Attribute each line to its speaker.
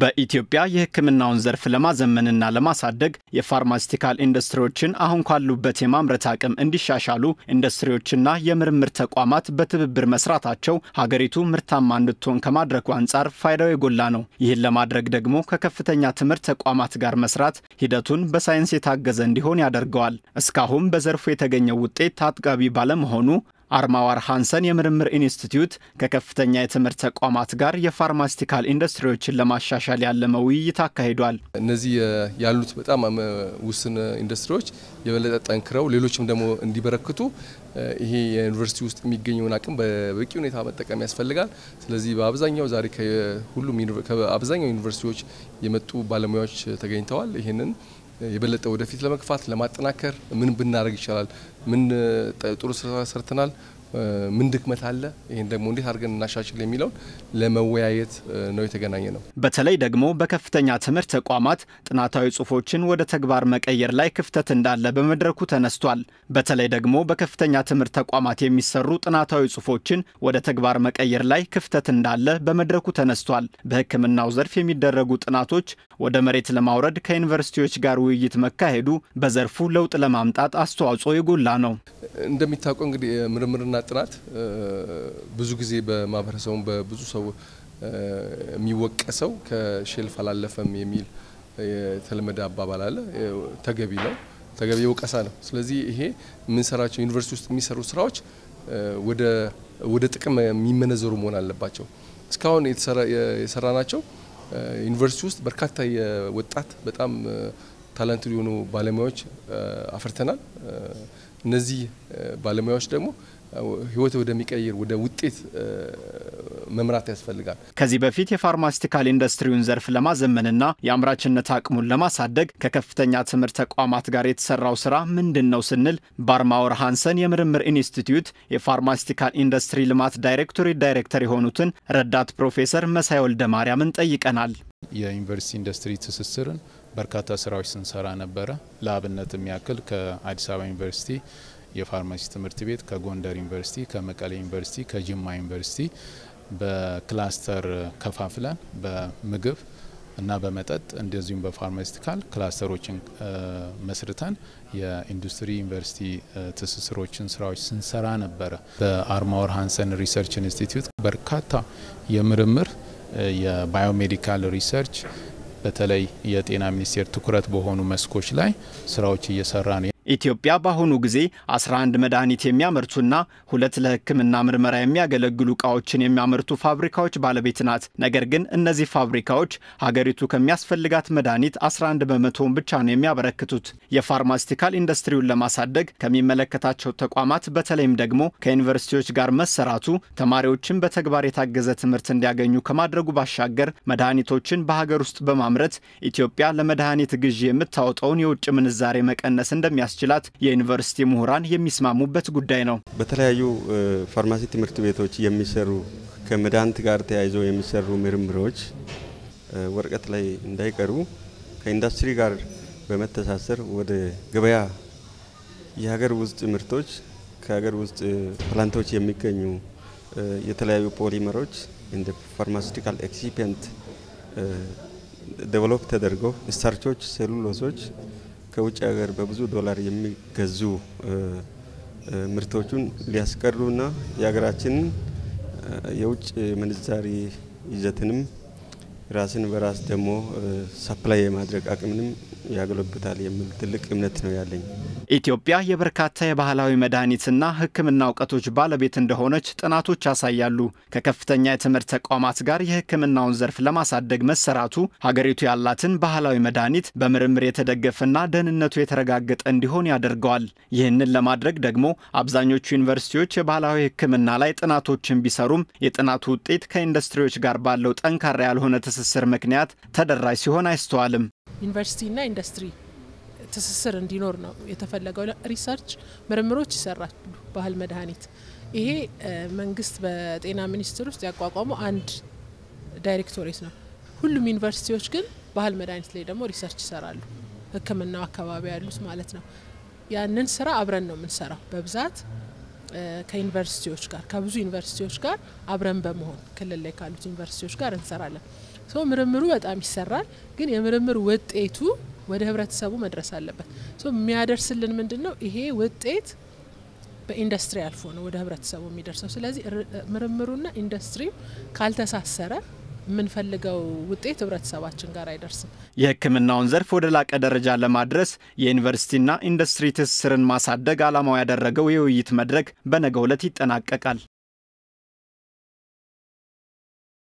Speaker 1: በኢትዮጵያ የሕክምናውን ዘርፍ ለማዘመንና ለማሳደግ የፋርማሲቲካል ኢንዱስትሪዎችን አሁን ካሉበት የማምረት አቅም እንዲሻሻሉ ኢንዱስትሪዎችና የምርምር ተቋማት በትብብር መስራታቸው ሀገሪቱ ምርታማ እንድትሆን ከማድረጉ አንጻር ፋይዳው የጎላ ነው። ይህን ለማድረግ ደግሞ ከከፍተኛ ትምህርት ተቋማት ጋር መስራት ሂደቱን በሳይንስ የታገዘ እንዲሆን ያደርገዋል። እስካሁን በዘርፉ የተገኘው ውጤት አጥጋቢ ባለመሆኑ አርማዋር ሃንሰን የምርምር ኢንስቲትዩት ከከፍተኛ የትምህርት ተቋማት ጋር የፋርማሲቲካል ኢንዱስትሪዎችን ለማሻሻል ያለመ ውይይት አካሂዷል።
Speaker 2: እነዚህ ያሉት በጣም ውስን ኢንዱስትሪዎች የበለጠ ጠንክረው ሌሎችም ደግሞ እንዲበረክቱ ይሄ የዩኒቨርሲቲ ውስጥ የሚገኘውን አቅም በበቂ ሁኔታ መጠቀም ያስፈልጋል። ስለዚህ በአብዛኛው ዛሬ ከሁሉም አብዛኛው ዩኒቨርሲቲዎች የመጡ ባለሙያዎች ተገኝተዋል። ይህንን የበለጠ ወደፊት ለመግፋት ለማጠናከር ምን ብናደርግ ይቻላል፣ ምን ጥሩ ስራ ሰርተናል፣ ምን ድክመት አለ፣ ይህን ደግሞ እንዴት አድርገን እናሻሽል የሚለውን ለመወያየት ነው የተገናኘ ነው። በተለይ ደግሞ በከፍተኛ ትምህርት ተቋማት
Speaker 1: ጥናታዊ ጽሁፎችን ወደ ተግባር መቀየር ላይ ክፍተት እንዳለ በመድረኩ ተነስቷል። በተለይ ደግሞ በከፍተኛ ትምህርት ተቋማት የሚሰሩ ጥናታዊ ጽሁፎችን ወደ ተግባር መቀየር ላይ ክፍተት እንዳለ በመድረኩ ተነስቷል። በሕክምናው ዘርፍ የሚደረጉ ጥናቶች ወደ መሬት ለማውረድ ከዩኒቨርሲቲዎች ጋር ውይይት መካሄዱ በዘርፉ ለውጥ ለማምጣት አስተዋጽኦ የጎላ
Speaker 2: ነው። እንደሚታወቀው እንግዲህ ምርምርና ጥናት ብዙ ጊዜ በማህበረሰቡም በብዙ ሰው የሚወቀሰው ከሼልፍ አላለፈም የሚል የተለመደ አባባል አለ። ተገቢ ነው፣ ተገቢ ወቀሳ ነው። ስለዚህ ይሄ የምንሰራቸው ዩኒቨርሲቲ ውስጥ የሚሰሩ ስራዎች ወደ ጥቅም የሚመነዘሩ መሆን አለባቸው። እስካሁን የሰራ ናቸው ዩኒቨርሲቲ ውስጥ በርካታ የወጣት በጣም ታላንትድ የሆኑ ባለሙያዎች አፍርተናል። እነዚህ ባለሙያዎች ደግሞ ህይወት ወደሚቀይር ወደ ውጤት
Speaker 1: መምራት ያስፈልጋል። ከዚህ በፊት የፋርማሲቲካል ኢንዱስትሪውን ዘርፍ ለማዘመንና የአምራችነት አቅሙን ለማሳደግ ከከፍተኛ ትምህርት ተቋማት ጋር የተሰራው ስራ ምንድን ነው ስንል ባርማወር ሃንሰን የምርምር ኢንስቲትዩት የፋርማሲቲካል ኢንዱስትሪ ልማት ዳይሬክቶሬት ዳይሬክተር የሆኑትን ረዳት ፕሮፌሰር መሳይ ወልደ ማርያምን ጠይቀናል።
Speaker 3: የዩኒቨርሲቲ ኢንዱስትሪ ትስስርን በርካታ ስራዎች ስንሰራ ነበረ። ለአብነት የሚያክል ከአዲስ አበባ ዩኒቨርሲቲ የፋርማሲ ትምህርት ቤት ከጎንደር ዩኒቨርሲቲ፣ ከመቀሌ ዩኒቨርሲቲ፣ ከጅማ ዩኒቨርሲቲ በክላስተር ከፋፍለን በምግብ እና በመጠጥ እንደዚሁም በፋርማሲቲካል ክላስተሮችን መስርተን የኢንዱስትሪ ዩኒቨርሲቲ ትስስሮችን ስራዎች ስንሰራ ነበረ። በአርማወር ሃንሰን ሪሰርች ኢንስቲትዩት በርካታ የምርምር የባዮሜዲካል ሪሰርች በተለይ የጤና ሚኒስቴር ትኩረት በሆኑ መስኮች ላይ ስራዎች እየሰራ ነው።
Speaker 1: ኢትዮጵያ በአሁኑ ጊዜ 11 መድኃኒት የሚያመርቱና ሁለት ለሕክምና ምርመራ የሚያገለግሉ ዕቃዎችን የሚያመርቱ ፋብሪካዎች ባለቤት ናት። ነገር ግን እነዚህ ፋብሪካዎች ሀገሪቱ ከሚያስፈልጋት መድኃኒት 11 በመቶውን ብቻ ነው የሚያበረክቱት። የፋርማስቲካል ኢንዱስትሪውን ለማሳደግ ከሚመለከታቸው ተቋማት በተለይም ደግሞ ከዩኒቨርሲቲዎች ጋር መሰራቱ ተማሪዎችን በተግባር የታገዘ ትምህርት እንዲያገኙ ከማድረጉ ባሻገር መድኃኒቶችን በሀገር ውስጥ በማምረት ኢትዮጵያ ለመድኃኒት ግዢ የምታወጣውን የውጭ ምንዛሬ መቀነስ እንደሚያስ የሚያስችላት የዩኒቨርሲቲ ምሁራን የሚስማሙበት ጉዳይ ነው።
Speaker 4: በተለያዩ ፋርማሲ ትምህርት ቤቶች የሚሰሩ ከመድኃኒት ጋር ተያይዘው የሚሰሩ ምርምሮች ወረቀት ላይ እንዳይቀሩ ከኢንዱስትሪ ጋር በመተሳሰር ወደ ገበያ የሀገር ውስጥ ምርቶች ከሀገር ውስጥ ፕላንቶች የሚገኙ የተለያዩ ፖሊመሮች እንደ ፋርማሲቲካል ኤክሲፔንት ዴቨሎፕ ተደርገው ስታርቾች፣ ሴሉሎሶች ከውጭ ሀገር በብዙ ዶላር የሚገዙ ምርቶቹን ሊያስቀሩና የሀገራችንን የውጭ ምንዛሪ ይዘትንም ራስን በራስ ደግሞ ሰፕላይ የማድረግ አቅምንም ያገለብታል የሚል ትልቅ እምነት ነው ያለኝ።
Speaker 1: ኢትዮጵያ የበርካታ የባህላዊ መድኃኒትና ሕክምና እውቀቶች ባለቤት እንደሆነች ጥናቶች ያሳያሉ። ከከፍተኛ የትምህርት ተቋማት ጋር የሕክምናውን ዘርፍ ለማሳደግ መሰራቱ ሀገሪቱ ያላትን ባህላዊ መድኃኒት በምርምር የተደገፈና ደህንነቱ የተረጋገጠ እንዲሆን ያደርገዋል። ይህንን ለማድረግ ደግሞ አብዛኞቹ ዩኒቨርሲቲዎች የባህላዊ ሕክምና ላይ ጥናቶችን ቢሰሩም የጥናቱ ውጤት ከኢንዱስትሪዎች ጋር ባለው ጠንካራ ያልሆነ ትስስር ምክንያት ተደራሽ ሲሆን አይስተዋልም።
Speaker 5: ዩኒቨርሲቲና ኢንዱስትሪ ትስስር እንዲኖር ነው የተፈለገው። ሪሰርች ምርምሮች ይሰራሉ ባህል መድኃኒት። ይሄ መንግስት በጤና ሚኒስቴር ውስጥ ያቋቋመው አንድ ዳይሬክቶሬት ነው። ሁሉም ዩኒቨርሲቲዎች ግን ባህል መድኃኒት ላይ ደግሞ ሪሰርች ይሰራሉ፣ ሕክምናው አካባቢ ያሉት ማለት ነው። ያንን ስራ አብረን ነው የምንሰራው በብዛት ከዩኒቨርሲቲዎች ጋር ከብዙ ዩኒቨርሲቲዎች ጋር አብረን በመሆን ክልል ላይ ካሉት ዩኒቨርሲቲዎች ጋር እንሰራለን። ሰው ምርምሩ በጣም ይሰራል፣ ግን የምርምር ውጤቱ ወደ ህብረተሰቡ መድረስ አለበት። ሰው የሚያደርስልን ምንድን ነው? ይሄ ውጤት በኢንዱስትሪ አልፎ ነው ወደ ህብረተሰቡ የሚደርሰው። ስለዚህ ምርምሩና ኢንዱስትሪው ካልተሳሰረ የምንፈልገው ውጤት ህብረተሰባችን ጋር አይደርስም።
Speaker 1: የህክምናውን ዘርፍ ወደ ላቀ ደረጃ ለማድረስ የዩኒቨርሲቲና ኢንዱስትሪ ትስስርን ማሳደግ ዓላማው ያደረገው የውይይት መድረክ በነገው ዕለት ይጠናቀቃል።